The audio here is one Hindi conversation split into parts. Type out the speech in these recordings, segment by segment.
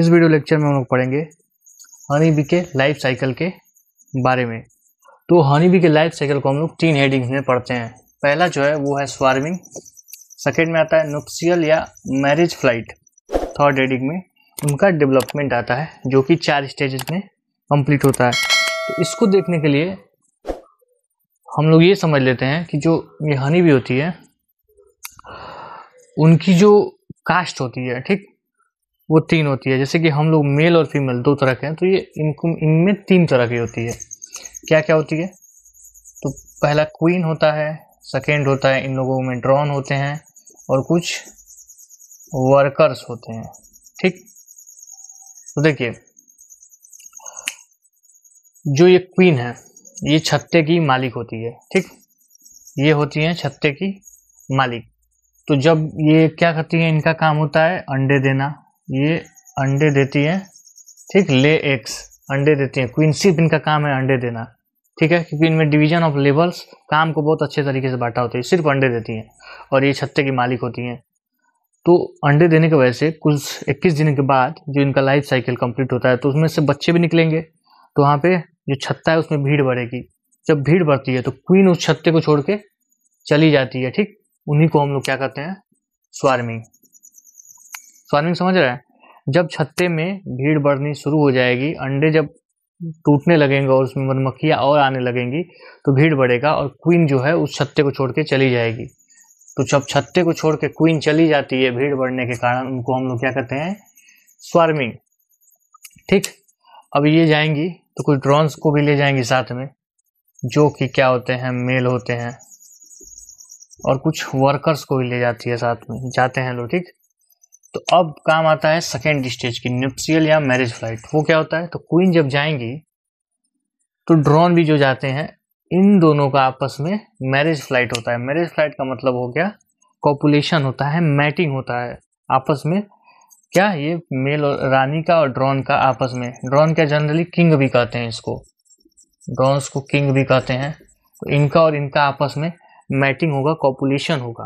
इस वीडियो लेक्चर में हम लोग पढ़ेंगे हनी बी के लाइफ साइकिल के बारे में तो हनी बी के लाइफ साइकिल को हम लोग तीन हेडिंग्स में पढ़ते हैं पहला जो है वो है स्वार्मिंग सेकेंड में आता है नुक्सियल या मैरिज फ्लाइट थर्ड हेडिंग में उनका डेवलपमेंट आता है जो कि चार स्टेजेस में कंप्लीट होता है तो इसको देखने के लिए हम लोग ये समझ लेते हैं कि जो ये हनी भी होती है उनकी जो कास्ट होती है ठीक वो तीन होती है जैसे कि हम लोग मेल और फीमेल दो तरह के हैं तो ये इनको इनमें तीन तरह की होती है क्या क्या होती है तो पहला क्वीन होता है सेकेंड होता है इन लोगों में ड्रॉन होते हैं और कुछ वर्कर्स होते हैं ठीक तो देखिए जो ये क्वीन है ये छत्ते की मालिक होती है ठीक ये होती हैं छत्ते की मालिक तो जब ये क्या करती हैं इनका काम होता है अंडे देना ये अंडे देती है ठीक ले एक्स अंडे देती है क्वींसिप इनका काम है अंडे देना ठीक है क्योंकि इनमें डिवीजन ऑफ लेबर्स काम को बहुत अच्छे तरीके से बांटा होता है सिर्फ अंडे देती हैं और ये छत्ते की मालिक होती हैं तो अंडे देने की वजह से कुछ 21 दिन के बाद जो इनका लाइफ साइकिल कंप्लीट होता है तो उसमें से बच्चे भी निकलेंगे तो वहाँ पे जो छत्ता है उसमें भीड़ बढ़ेगी जब भीड़ बढ़ती है तो क्वीन उस छत्ते को छोड़ के चली जाती है ठीक उन्हीं को हम लोग क्या कहते हैं स्वार्मिंग तो समझ रहा है जब छत्ते में भीड़ बढ़नी शुरू हो जाएगी अंडे जब टूटने लगेंगे और उसमें मधुमक्खियाँ और आने लगेंगी तो भीड़ बढ़ेगा और क्वीन जो है उस छत्ते को छोड़ के चली जाएगी तो जब छत्ते को छोड़ के क्वीन चली जाती है भीड़ बढ़ने के कारण उनको हम लोग क्या कहते हैं स्वार्मिंग ठीक अब ये जाएंगी तो कुछ ड्रोन्स को भी ले जाएंगी साथ में जो कि क्या होते हैं मेल होते हैं और कुछ वर्कर्स को भी ले जाती है साथ में जाते हैं लोग ठीक तो अब काम आता है सेकेंड स्टेज की न्यूप्सियल या मैरिज फ्लाइट वो क्या होता है तो क्वीन जब जाएंगी तो ड्रोन भी जो जाते हैं इन दोनों का आपस में मैरिज फ्लाइट होता है मैरिज फ्लाइट का मतलब हो गया कॉपुलेशन होता है मैटिंग होता है आपस में क्या ये मेल और रानी का और ड्रॉन का आपस में ड्रॉन क्या जनरली किंग भी कहते हैं इसको ड्रोन को किंग भी कहते हैं तो इनका और इनका आपस में मैटिंग होगा कॉपुलेशन होगा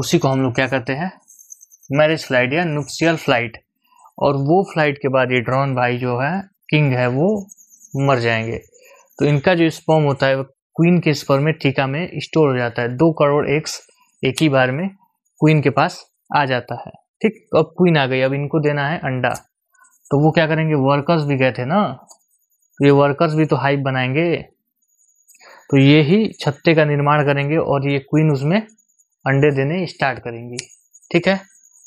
उसी को हम लोग क्या कहते हैं मैरिज फ्लाइट या नुपसियल फ्लाइट और वो फ्लाइट के बाद ये ड्रॉन भाई जो है किंग है वो मर जाएंगे तो इनका जो स्पर्म होता है वो क्वीन के स्पर्म में टीका में स्टोर हो जाता है दो करोड़ एक्स एक ही बार में क्वीन के पास आ जाता है ठीक अब क्वीन आ गई अब इनको देना है अंडा तो वो क्या करेंगे वर्कर्स भी गए थे ना तो ये वर्कर्स भी तो हाइप बनाएंगे तो ये ही छत्ते का निर्माण करेंगे और ये क्वीन उसमें अंडे देने स्टार्ट करेंगी ठीक है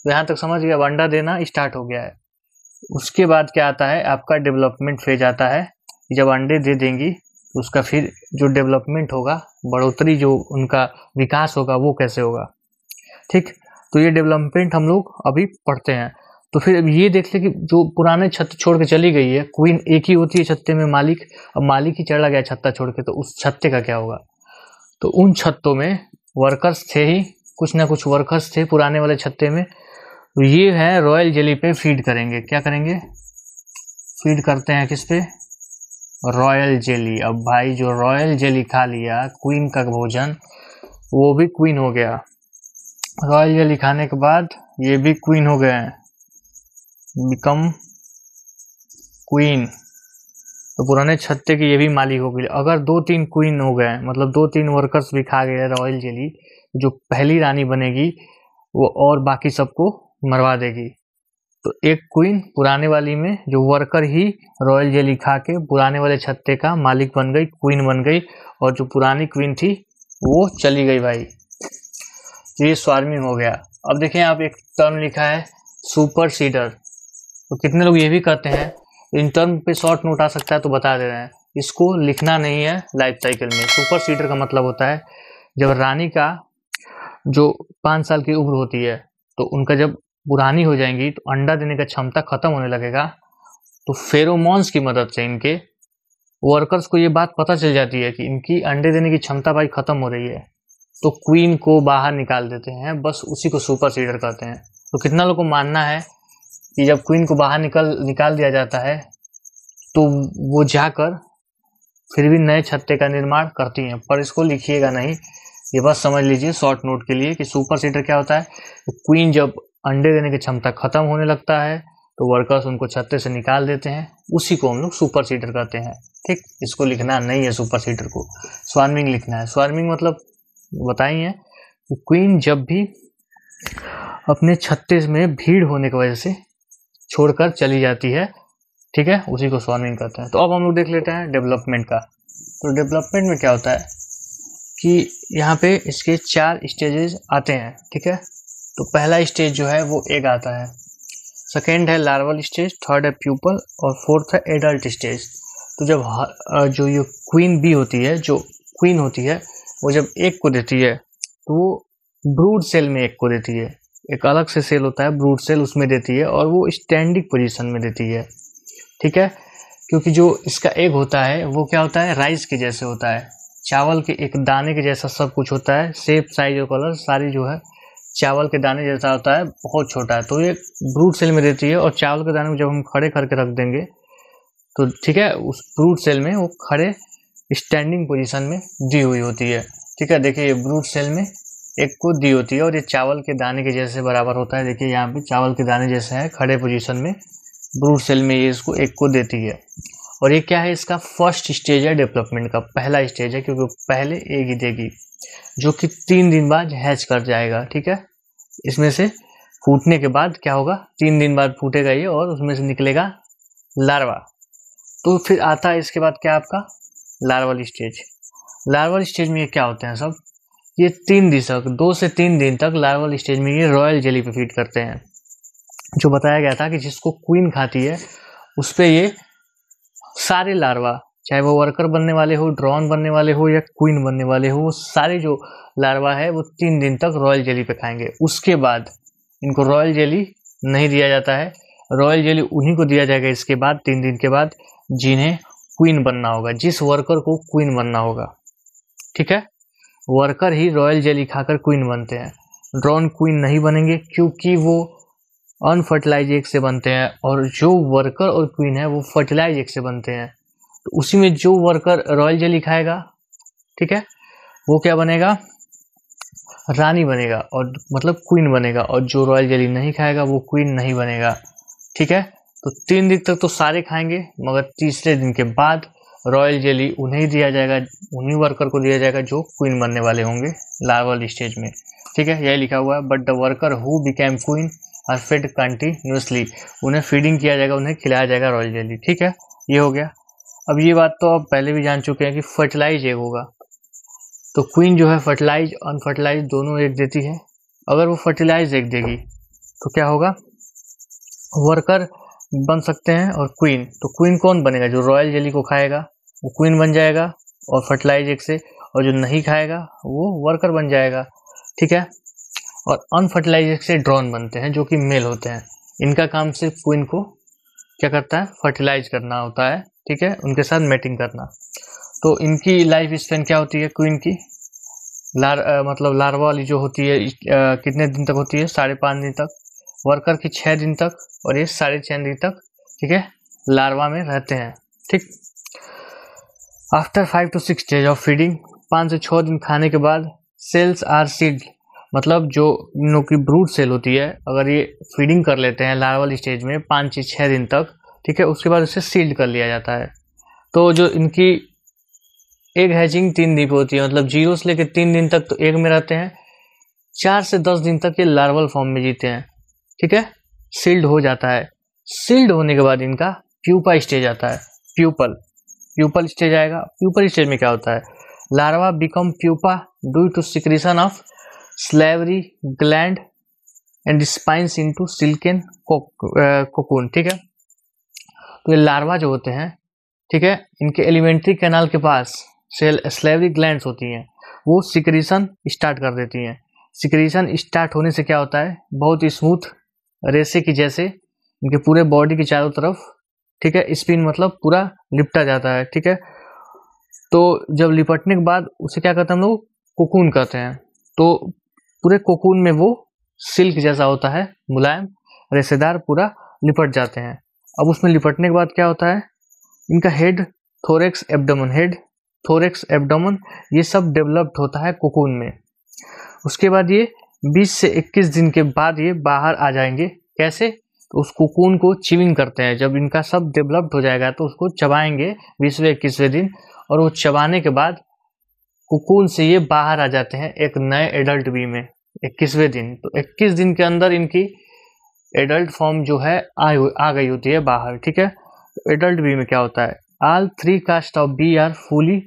तो यहाँ तक समझ गया अंडा देना स्टार्ट हो गया है उसके बाद क्या आता है आपका डेवलपमेंट फेज आता है जब अंडे दे देंगी तो उसका फिर जो डेवलपमेंट होगा बढ़ोतरी जो उनका विकास होगा वो कैसे होगा ठीक तो ये डेवलपमेंट हम लोग अभी पढ़ते हैं तो फिर अब ये देख ले कि जो पुराने छत छोड़ के चली गई है क्वीन एक ही होती है छत्ते में मालिक अब मालिक ही चढ़ा गया छत्ता छोड़ के तो उस छत्ते का क्या होगा तो उन छत्तों में वर्कर्स थे ही कुछ ना कुछ वर्कर्स थे पुराने वाले छत्ते में तो ये है रॉयल जेली पे फीड करेंगे क्या करेंगे फीड करते हैं किस पे रॉयल जेली अब भाई जो रॉयल जेली खा लिया क्वीन का भोजन वो भी क्वीन हो गया रॉयल जेली खाने के बाद ये भी क्वीन हो गए हैं बिकम क्वीन तो पुराने छत्ते की ये भी मालिक हो गई अगर दो तीन क्वीन हो गए मतलब दो तीन वर्कर्स भी खा गए रॉयल जेली जो पहली रानी बनेगी वो और बाकी सबको मरवा देगी तो एक क्वीन पुराने वाली में जो वर्कर ही रॉयल जेली खा के पुराने वाले छत्ते का मालिक बन गई क्वीन बन गई और जो पुरानी क्वीन थी वो चली गई भाई तो ये स्वार्मिंग हो गया अब देखें आप एक टर्म लिखा है सुपर सीडर तो कितने लोग ये भी कहते हैं इन टर्म पे शॉर्ट नोट आ सकता है तो बता दे रहे हैं इसको लिखना नहीं है लाइफ साइकिल में सुपर सीडर का मतलब होता है जब रानी का जो पाँच साल की उम्र होती है तो उनका जब पुरानी हो जाएंगी तो अंडा देने का क्षमता खत्म होने लगेगा तो फेरोमोन्स की मदद से इनके वर्कर्स को ये बात पता चल जाती है कि इनकी अंडे देने की क्षमता भाई खत्म हो रही है तो क्वीन को बाहर निकाल देते हैं बस उसी को सुपर सीडर कहते हैं तो कितना लोग को मानना है कि जब क्वीन को बाहर निकल निकाल दिया जाता है तो वो जाकर फिर भी नए छत्ते का निर्माण करती हैं पर इसको लिखिएगा नहीं ये बस समझ लीजिए शॉर्ट नोट के लिए कि सुपर सीटर क्या होता है क्वीन तो जब अंडे देने की क्षमता खत्म होने लगता है तो वर्कर्स उनको छत्ते से निकाल देते हैं उसी को हम लोग सुपर सीटर कहते हैं ठीक इसको लिखना नहीं है सुपर सीटर को स्वार्मिंग लिखना है स्वार्मिंग मतलब बताइए है क्वीन जब भी अपने छत्ते में भीड़ होने की वजह से छोड़कर चली जाती है ठीक है उसी को स्वार्मिंग कहते हैं तो अब हम लोग देख लेते हैं डेवलपमेंट का तो डेवलपमेंट में क्या होता है कि यहाँ पे इसके चार स्टेजेस आते हैं ठीक है तो पहला स्टेज जो है वो एग आता है सेकेंड है लार्वल स्टेज थर्ड है प्यूपल और फोर्थ है एडल्ट स्टेज तो जब जो ये क्वीन बी होती है जो क्वीन होती है वो जब एक को देती है तो वो ब्रूड सेल में एक को देती है एक अलग से सेल होता है ब्रूड सेल उसमें देती है और वो स्टैंडिंग पोजीशन में देती है ठीक है क्योंकि जो इसका एग होता है वो क्या होता है राइस के जैसे होता है चावल के एक दाने के जैसा सब कुछ होता है सेप साइज और कलर सारी जो है चावल के दाने जैसा होता है बहुत छोटा है तो ये ब्रूट सेल में रहती है और चावल के दाने को जब हम खड़े करके रख देंगे तो ठीक है उस ब्रूट सेल में वो खड़े स्टैंडिंग पोजिशन में दी हुई होती है ठीक है देखिए ये ब्रूट सेल में एक को दी होती है और ये चावल के दाने के जैसे बराबर होता है देखिए यहाँ पे चावल के दाने जैसे है खड़े पोजीशन में ब्रूट सेल में ये इसको एक को देती है और ये क्या है इसका फर्स्ट स्टेज है डेवलपमेंट का पहला स्टेज है क्योंकि पहले एक ही देगी जो कि तीन दिन बाद हैच कर जाएगा ठीक है इसमें से फूटने के बाद क्या होगा तीन दिन बाद फूटेगा ये और उसमें से निकलेगा लार्वा तो फिर आता है इसके बाद क्या आपका लार्वल स्टेज लार्वल स्टेज में ये क्या होते हैं सब ये तीन दिन तक दो से तीन दिन तक लार्वल स्टेज में ये रॉयल जेली पे फीड करते हैं जो बताया गया था कि जिसको क्वीन खाती है उस पर ये सारे लार्वा चाहे वो वर्कर बनने वाले हो ड्रॉन बनने वाले हो या क्वीन बनने वाले हो वो सारे जो लार्वा है वो तीन दिन तक रॉयल जेली पे खाएंगे उसके बाद इनको रॉयल जेली नहीं दिया जाता है रॉयल जेली उन्हीं को दिया जाएगा इसके बाद तीन दिन के बाद जिन्हें क्वीन बनना होगा जिस वर्कर को क्वीन बनना होगा ठीक है वर्कर ही रॉयल जेली खाकर क्वीन बनते हैं ड्रॉन क्वीन नहीं बनेंगे क्योंकि वो अनफर्टिलाइज एक से बनते हैं और जो वर्कर और क्वीन है वो फर्टिलाइज एक से बनते हैं तो उसी में जो वर्कर रॉयल जेली खाएगा ठीक है वो क्या बनेगा रानी बनेगा और मतलब क्वीन बनेगा और जो रॉयल जेली नहीं खाएगा वो क्वीन नहीं बनेगा ठीक है तो तीन दिन तक तो सारे खाएंगे मगर तीसरे दिन के बाद रॉयल जेली उन्हें दिया जाएगा उन्हीं वर्कर को दिया जाएगा जो क्वीन बनने वाले होंगे लार्वल स्टेज में ठीक है यही लिखा हुआ है but the worker who became queen are fed continuously उन्हें फीडिंग किया जाएगा उन्हें खिलाया जाएगा रॉयल जेली ठीक है ये हो गया अब ये बात तो आप पहले भी जान चुके हैं कि फर्टिलाइज एग होगा तो क्वीन जो है फर्टिलाइज अनफर्टिलाइज दोनों एक देती है अगर वो फर्टिलाइज एग देगी तो क्या होगा वर्कर बन सकते हैं और क्वीन तो क्वीन कौन बनेगा जो रॉयल जेली को खाएगा वो क्वीन बन जाएगा और फर्टिलाइज एग से और जो नहीं खाएगा वो वर्कर बन जाएगा ठीक है और अनफर्टिलाइज से ड्रॉन बनते हैं जो कि मेल होते हैं इनका काम सिर्फ क्वीन को क्या करता है फर्टिलाइज करना होता है ठीक है उनके साथ मेटिंग करना तो इनकी लाइफ स्पेन क्या होती है क्वीन की लार आ, मतलब लार्वा वाली जो होती है आ, कितने दिन तक होती है साढ़े पाँच दिन तक वर्कर की छः दिन तक और ये साढ़े छः दिन तक ठीक है लार्वा में रहते हैं ठीक after five to six days of feeding पाँच से छः दिन खाने के बाद सेल्स आर सीड मतलब जो इन लोग की ब्रूड सेल होती है अगर ये फीडिंग कर लेते हैं लार्वल स्टेज में पाँच से छः दिन तक ठीक है उसके बाद उसे सील्ड कर लिया जाता है तो जो इनकी एग हैचिंग तीन दिन होती है मतलब जीरो से लेकर तीन दिन तक तो एग में रहते हैं चार से दस दिन तक ये लार्वल फॉर्म में जीते हैं ठीक है सील्ड हो जाता है सील्ड होने के बाद इनका प्यूपा स्टेज आता है प्यूपल प्यूपल स्टेज आएगा प्यूपल स्टेज में क्या होता है larva become pupa due to secretion of salivary gland and spins into silken cocoon ठीक है तो ये लार्वा जो होते हैं ठीक है इनके एलिमेंट्री कैनाल के पास सेल स्लेवरी ग्लैंड होती हैं वो सिक्रीसन स्टार्ट कर देती हैं सिक्रीसन स्टार्ट होने से क्या होता है बहुत ही स्मूथ रेसे की जैसे इनके पूरे बॉडी के चारों तरफ ठीक है स्पिन मतलब पूरा लिपटा जाता है ठीक है तो जब लिपटने के बाद उसे क्या करते हैं हम लोग कोकून कहते हैं तो पूरे कोकून में वो सिल्क जैसा होता है मुलायम रेसेदार पूरा लिपट जाते हैं अब उसमें लिपटने के बाद क्या होता है इनका head thorax abdomen head thorax abdomen ये सब डेवलप्ड होता है कोकून में उसके बाद ये 20 से 21 दिन के बाद ये बाहर आ जाएंगे कैसे तो उस कोकून को चिविंग करते हैं जब इनका सब डेवलप्ड हो जाएगा तो उसको चबाएंगे बीसवें इक्कीसवें दिन और वो चबाने के बाद कोकून से ये बाहर आ जाते हैं एक नए एडल्ट बी में इक्कीसवें दिन तो इक्कीस दिन के अंदर इनकी एडल्ट फॉर्म जो है आ, आ गई होती है बाहर ठीक है एडल्ट तो बी में क्या होता है all three caste of bee are fully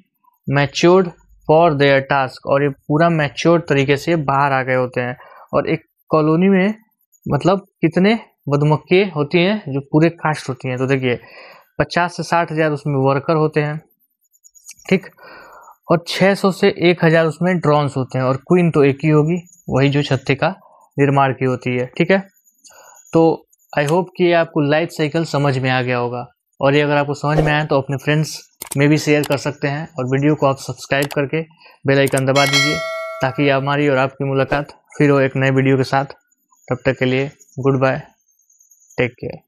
matured for their task और ये पूरा मैच्योर तरीके से बाहर आ गए होते हैं और एक कॉलोनी में मतलब कितने मधुमक्खी होती हैं जो पूरे कास्ट होती हैं तो देखिए पचास से साठ हज़ार उसमें वर्कर होते हैं ठीक और 600 से एक हजार उसमें ड्रॉन्स होते हैं और क्वीन तो एक ही होगी वही जो छत्ते का निर्माण की होती है ठीक है तो आई होप कि आपको लाइफ साइकिल समझ में आ गया होगा और ये अगर आपको समझ में आए तो अपने फ्रेंड्स में भी शेयर कर सकते हैं और वीडियो को आप सब्सक्राइब करके बेल आइकन दबा दीजिए ताकि हमारी और आपकी मुलाकात फिर हो एक नए वीडियो के साथ तब तक के लिए गुड बाय टेक केयर